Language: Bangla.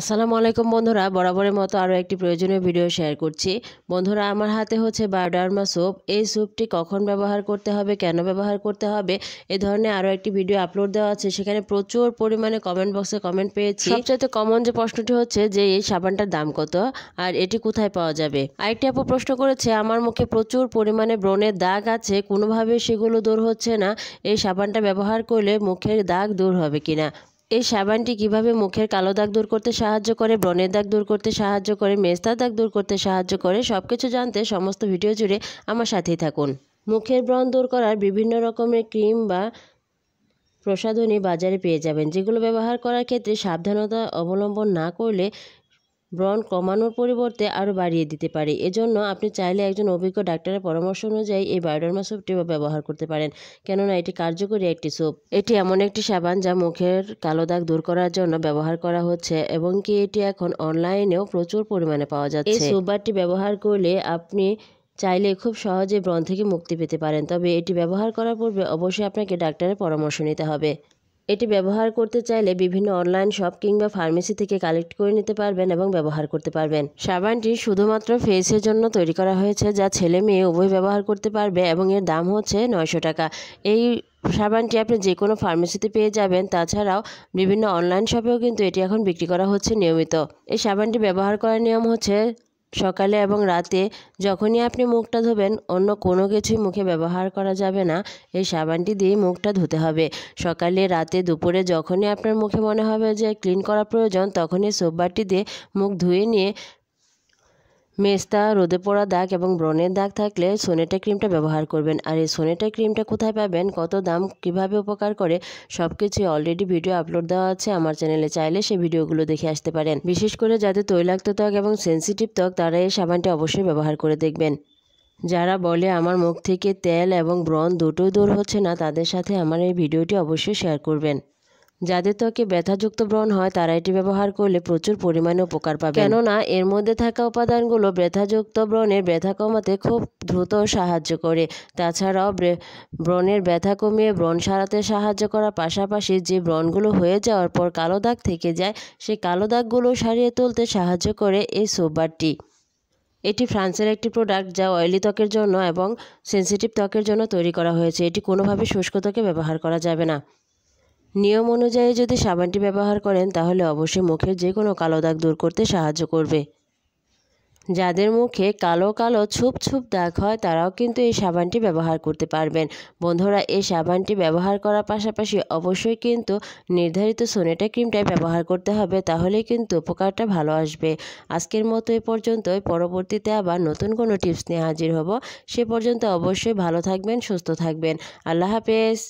আসসালামু আলাইকুম বন্ধুরা বরাবরের মতো আরও একটি প্রয়োজনীয় ভিডিও শেয়ার করছি বন্ধুরা আমার হাতে হচ্ছে বায়োডার্মা সোপ এই সোপটি কখন ব্যবহার করতে হবে কেন ব্যবহার করতে হবে এ ধরনের আরও একটি ভিডিও আপলোড দেওয়া আছে সেখানে প্রচুর পরিমাণে কমেন্ট বক্সে কমেন্ট পেয়েছি সবচেয়ে কমন যে প্রশ্নটি হচ্ছে যে এই সাবানটার দাম কত আর এটি কোথায় পাওয়া যাবে আরেকটি আপু প্রশ্ন করেছে আমার মুখে প্রচুর পরিমাণে ব্রণের দাগ আছে কোনোভাবে সেগুলো দূর হচ্ছে না এই সাবানটা ব্যবহার করলে মুখের দাগ দূর হবে কিনা এই সাবানটি কিভাবে মুখের কালো দাগ দূর করতে সাহায্য করে ব্রণের দাগ দূর করতে সাহায্য করে মেস্তার দাগ দূর করতে সাহায্য করে সব কিছু জানতে সমস্ত ভিডিও জুড়ে আমার সাথেই থাকুন মুখের ব্রণ দূর করার বিভিন্ন রকমের ক্রিম বা প্রসাধনী বাজারে পেয়ে যাবেন যেগুলো ব্যবহার করার ক্ষেত্রে সাবধানতা অবলম্বন না করলে ব্রণ কমানোর পরিবর্তে আরও বাড়িয়ে দিতে পারে এজন্য আপনি চাইলে একজন অভিজ্ঞ ডাক্তারের পরামর্শ অনুযায়ী এই বায়োডার্মা সোপটি ব্যবহার করতে পারেন কেননা এটি কার্যকরী একটি সোপ এটি এমন একটি সাবান যা মুখের কালো দাগ দূর করার জন্য ব্যবহার করা হচ্ছে এবং কি এটি এখন অনলাইনেও প্রচুর পরিমাণে পাওয়া যাচ্ছে এই সোপ ব্যবহার করলে আপনি চাইলে খুব সহজে ব্রণ থেকে মুক্তি পেতে পারেন তবে এটি ব্যবহার করার পূর্বে অবশ্যই আপনাকে ডাক্তারের পরামর্শ নিতে হবে এটি ব্যবহার করতে চাইলে বিভিন্ন অনলাইন শপ কিংবা ফার্মেসি থেকে কালেক্ট করে নিতে পারবেন এবং ব্যবহার করতে পারবেন সাবানটি শুধুমাত্র ফেসের জন্য তৈরি করা হয়েছে যা ছেলে মেয়ে উভয় ব্যবহার করতে পারবে এবং এর দাম হচ্ছে নয়শো টাকা এই সাবানটি আপনি যে কোনো ফার্মেসিতে পেয়ে যাবেন তাছাড়াও বিভিন্ন অনলাইন শপেও কিন্তু এটি এখন বিক্রি করা হচ্ছে নিয়মিত এই সাবানটি ব্যবহার করার নিয়ম হচ্ছে সকালে এবং রাতে যখনই আপনি মুখটা ধোবেন অন্য কোনো কিছুই মুখে ব্যবহার করা যাবে না এই সাবানটি দিয়ে মুখটা ধুতে হবে সকালে রাতে দুপুরে যখনই আপনার মুখে মনে হবে যে ক্লিন করা প্রয়োজন তখনই সোপ দিয়ে মুখ ধুয়ে নিয়ে মেস্তা রোদে পড়া দাগ এবং ব্রণের দাগ থাকলে সোনেটা ক্রিমটা ব্যবহার করবেন আর এই সোনেটা ক্রিমটা কোথায় পাবেন কত দাম কিভাবে উপকার করে সব কিছু অলরেডি ভিডিও আপলোড দেওয়া আছে আমার চ্যানেলে চাইলে সেই ভিডিওগুলো দেখে আসতে পারেন বিশেষ করে যাদের তৈলাক্ত ত্বক এবং সেন্সিটিভ ত্বক তারা এই সাবানটি অবশ্যই ব্যবহার করে দেখবেন যারা বলে আমার মুখ থেকে তেল এবং ব্রণ দুটোই দূর হচ্ছে না তাদের সাথে আমার এই ভিডিওটি অবশ্যই শেয়ার করবেন যাদের ত্বকে ব্যথাযুক্ত ব্রণ হয় তারা এটি ব্যবহার করলে প্রচুর পরিমাণে উপকার পাবে কেননা এর মধ্যে থাকা উপাদানগুলো ব্যথাযুক্ত ব্রণের ব্যথা কমাতে খুব দ্রুত সাহায্য করে তাছাড়াও ব্রণের ব্যথা কমিয়ে ব্রণ সারাতে সাহায্য করার পাশাপাশি যে ব্রণগুলো হয়ে যাওয়ার পর কালো দাগ থেকে যায় সেই কালো দাগগুলো সারিয়ে তুলতে সাহায্য করে এই সোপবারটি এটি ফ্রান্সের একটি প্রোডাক্ট যা অয়েলি ত্বকের জন্য এবং সেন্সিটিভ ত্বকের জন্য তৈরি করা হয়েছে এটি কোনোভাবে শুষ্ক ত্বকে ব্যবহার করা যাবে না নিয়ম অনুযায়ী যদি সাবানটি ব্যবহার করেন তাহলে অবশ্যই মুখের যে কোনো কালো দাগ দূর করতে সাহায্য করবে যাদের মুখে কালো কালো ছুপ ছুপ দাগ হয় তারাও কিন্তু এই সাবানটি ব্যবহার করতে পারবেন বন্ধুরা এই সাবানটি ব্যবহার করার পাশাপাশি অবশ্যই কিন্তু নির্ধারিত সোনেটা ক্রিমটাই ব্যবহার করতে হবে তাহলে কিন্তু উপকারটা ভালো আসবে আজকের মতো এ পর্যন্তই পরবর্তীতে আবার নতুন কোনো টিপস নিয়ে হাজির হব সে পর্যন্ত অবশ্যই ভালো থাকবেন সুস্থ থাকবেন আল্লাহ হাফেজ